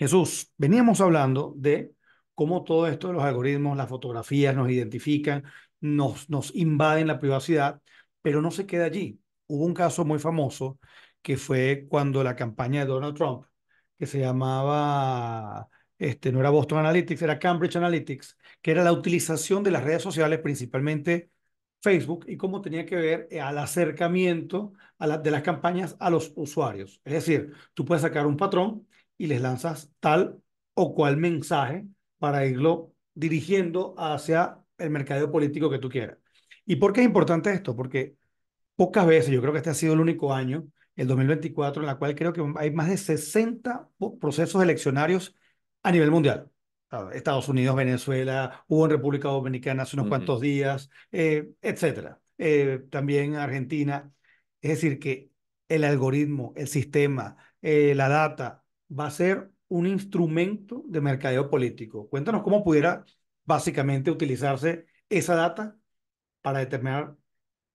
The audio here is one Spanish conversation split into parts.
Jesús, veníamos hablando de cómo todo esto de los algoritmos, las fotografías nos identifican, nos, nos invaden la privacidad, pero no se queda allí. Hubo un caso muy famoso que fue cuando la campaña de Donald Trump, que se llamaba, este, no era Boston Analytics, era Cambridge Analytics, que era la utilización de las redes sociales, principalmente Facebook, y cómo tenía que ver eh, al acercamiento de las campañas a los usuarios. Es decir, tú puedes sacar un patrón y les lanzas tal o cual mensaje para irlo dirigiendo hacia el mercado político que tú quieras. ¿Y por qué es importante esto? Porque pocas veces, yo creo que este ha sido el único año, el 2024, en la cual creo que hay más de 60 procesos eleccionarios a nivel mundial. Estados Unidos, Venezuela, hubo en República Dominicana hace unos cuantos días, eh, etcétera. Eh, también Argentina. Es decir, que el algoritmo, el sistema, eh, la data, va a ser un instrumento de mercadeo político. Cuéntanos cómo pudiera básicamente utilizarse esa data para determinar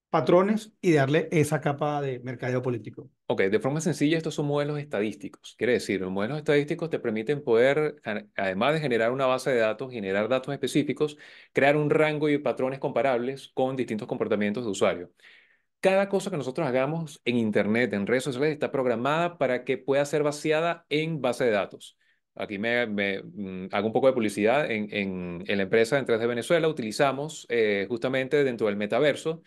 patrones y darle esa capa de mercadeo político. Ok, de forma sencilla, estos son modelos estadísticos. Quiere decir, los modelos estadísticos te permiten poder, además de generar una base de datos, generar datos específicos, crear un rango y patrones comparables con distintos comportamientos de usuario cada cosa que nosotros hagamos en Internet, en redes sociales, está programada para que pueda ser vaciada en base de datos. Aquí me, mm, hago un poco de publicidad en, la empresa en 3 Venezuela. Utilizamos eh, justamente dentro del metaverso,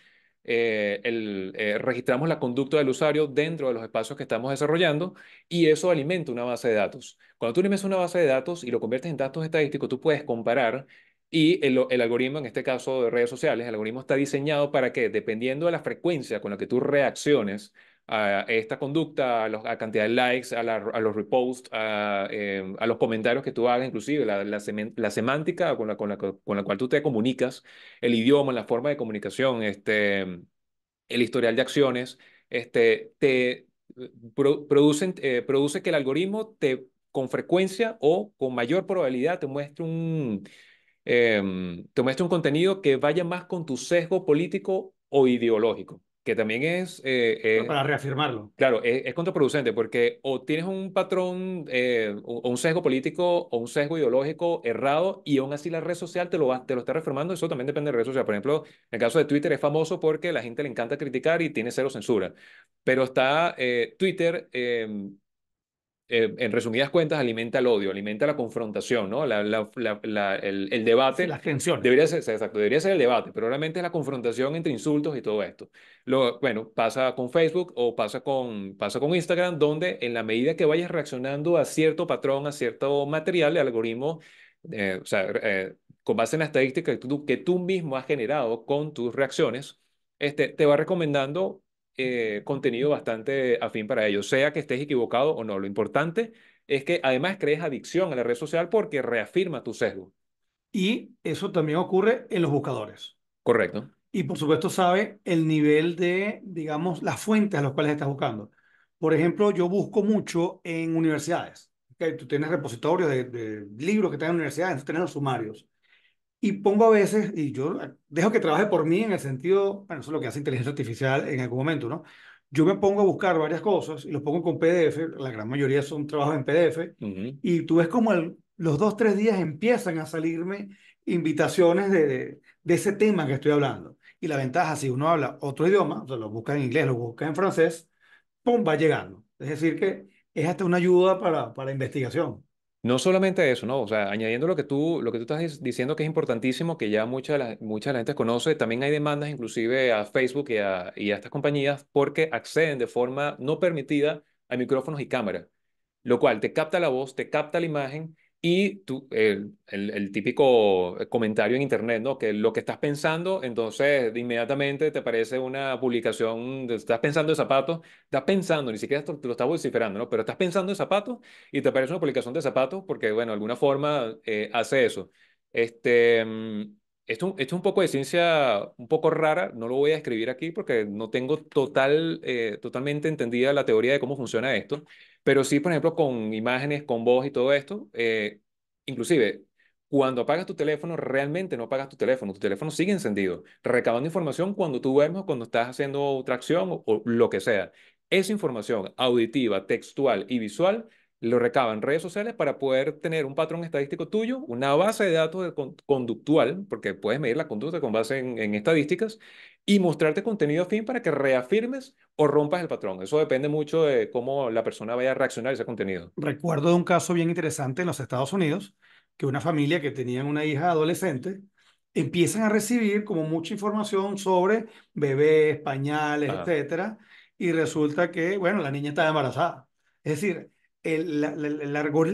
eh, el, eh, registramos la conducta del usuario dentro de los espacios que estamos desarrollando y eso alimenta una base de datos. Cuando tú alimentas una base de datos y lo conviertes en datos estadísticos, tú puedes comparar y el, algoritmo, en este caso de redes sociales, el algoritmo está diseñado para que, dependiendo de la frecuencia con la que tú reacciones a esta conducta, a, la cantidad de likes, a, los reposts, em, a, los comentarios que tú hagas, inclusive la, la semántica con, con la, con, la, cual tú te comunicas, el idioma, la forma de comunicación, este, el historial de acciones, este, te producen, eh, produce que el algoritmo te, con frecuencia o con mayor probabilidad te muestre un eh, te muestre un contenido que vaya más con tu sesgo político o ideológico, que también es... Eh, ah, eh, para reafirmarlo. Claro, es, contraproducente porque o tienes un patrón eh, o, un sesgo político o un sesgo ideológico errado y aún así la red social te lo, va, te lo está reafirmando, eso también depende de la red social. Por ejemplo, en el caso de Twitter es famoso porque la gente le encanta criticar y tiene cero censura, pero está Twitter em, eh, en resumidas cuentas, alimenta el odio, alimenta la confrontación, ¿no? el, debate. La tensión. Debería ser, exacto, debería ser el debate, pero realmente es la confrontación entre insultos y todo esto. Lo, bueno, pasa con Facebook o pasa con, pasa con Instagram, donde en la medida que vayas reaccionando a cierto patrón, a cierto material, el algoritmo, eh, o sea, eh, con base en la estadística que tú, que tú mismo has generado con tus reacciones, este, te va recomendando eh, contenido bastante afín para ello, sea que estés equivocado o no. Lo importante es que además crees adicción a la red social porque reafirma tu sesgo. Y eso también ocurre en los buscadores. Correcto. Y por supuesto sabe el nivel de, digamos, las fuentes a las cuales estás buscando. Por ejemplo, yo busco mucho en universidades. ¿okay? Tú tienes repositorios de, de libros que están en universidades, tú tienes los sumarios. Y pongo a veces, y yo dejo que trabaje por mí en el sentido, bueno, eso es lo que hace inteligencia artificial en algún momento, ¿no? Yo me pongo a buscar varias cosas y los pongo con PDF, la gran mayoría son trabajos en PDF, y tú ves como los dos, tres días empiezan a salirme invitaciones de, ese tema que estoy hablando. Y la ventaja, si uno habla otro idioma, o sea, lo busca en inglés, lo busca en francés, ¡pum!, va llegando. Es decir, que es hasta una ayuda para, para investigación. No solamente eso, ¿no? O sea, añadiendo lo que tú, lo que tú estás diciendo que es importantísimo, que ya mucha la, mucha gente conoce, también hay demandas inclusive a Facebook y a, y a estas compañías porque acceden de forma no permitida a micrófonos y cámaras, lo cual te capta la voz, te capta la imagen y tú, el, el, típico eh, comentario en Internet, ¿no? Que lo que estás pensando, entonces inmediatamente te parece una publicación, estás pensando en zapatos, estás pensando, ni siquiera te, lo estás vociferando, ¿no? Pero estás pensando en zapatos y te parece una publicación de zapatos porque, bueno, de alguna forma eh, hace eso. Este, mm, esto, esto, es un poco de ciencia, un poco rara, no lo voy a escribir aquí porque no tengo total, eh, totalmente entendida la teoría de cómo funciona esto, pero sí, por ejemplo, con imágenes, con voz y todo esto, eh, inclusive cuando apagas tu teléfono, realmente no apagas tu teléfono, tu teléfono sigue encendido, recabando información cuando tú duermes, cuando estás haciendo tracción o, lo que sea. Esa información auditiva, textual y visual lo recaban redes sociales para poder tener un patrón estadístico tuyo, una base de datos conductual, porque puedes medir la conducta con base en, estadísticas, y mostrarte contenido afín para que reafirmes o rompas el patrón. Eso depende mucho de cómo la persona vaya a reaccionar a ese contenido. Recuerdo de un caso bien interesante en los Estados Unidos, que una familia que tenía una hija adolescente, empiezan a recibir como mucha información sobre bebés, pañales, etc. etcétera, y resulta que, bueno, la niña estaba embarazada. Es decir, el, el,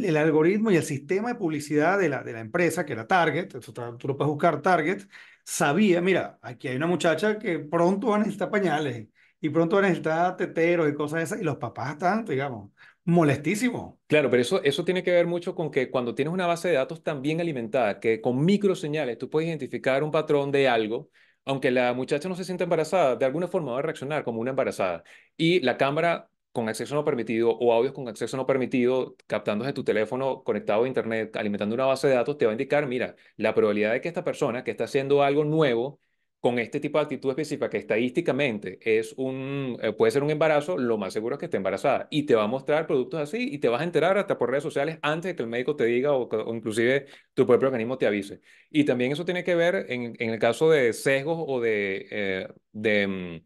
el, algoritmo y el sistema de publicidad de la, de la empresa, que era Target, tú lo puedes buscar Target, sabía, mira, aquí hay una muchacha que pronto va a necesitar pañales y pronto va a necesitar teteros y cosas esas, y los papás están, digamos, molestísimos. Claro, pero eso, eso tiene que ver mucho con que cuando tienes una base de datos tan bien alimentada, que con microseñales tú puedes identificar un patrón de algo, aunque la muchacha no se sienta embarazada, de alguna forma va a reaccionar como una embarazada. Y la cámara con acceso no permitido o audios con acceso no permitido, captándose tu teléfono conectado a Internet, alimentando una base de datos, te va a indicar, mira, la probabilidad de que esta persona que está haciendo algo nuevo con este tipo de actitud específica, que estadísticamente es un, eh, puede ser un embarazo, lo más seguro es que esté embarazada. Y te va a mostrar productos así y te vas a enterar hasta por redes sociales antes de que el médico te diga o, inclusive tu propio organismo te avise. Y también eso tiene que ver en, el caso de sesgos o de, eh, de mm,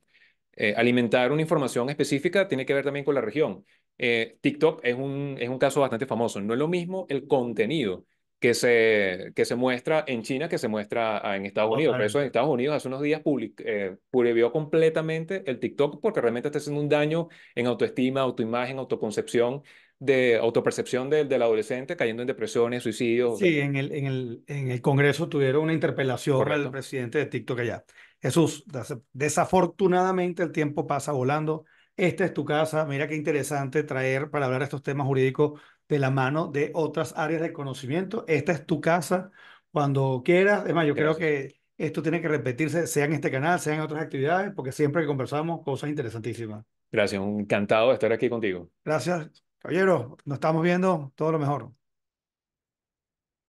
eh, alimentar una información específica tiene que ver también con la región. Eh, TikTok es un, es un caso bastante famoso. No es lo mismo el contenido que se, que se muestra en China que se muestra en Estados Unidos. Por eso en Estados Unidos hace unos días public, eh, completamente el TikTok porque realmente está haciendo un daño en autoestima, autoimagen, autoconcepción de autopercepción del, del adolescente cayendo en depresiones, suicidios. Sí, en el, en el, en el Congreso tuvieron una interpelación al presidente de TikTok allá. Jesús, desafortunadamente el tiempo pasa volando. Esta es tu casa. Mira qué interesante traer para hablar estos temas jurídicos de la mano de otras áreas de conocimiento. Esta es tu casa. Cuando quieras, además, yo creo que esto tiene que repetirse, sea en este canal, sea en otras actividades, porque siempre que conversamos, cosas interesantísimas. Gracias, encantado de estar aquí contigo. Gracias. Caballero, nos estamos viendo, todo lo mejor.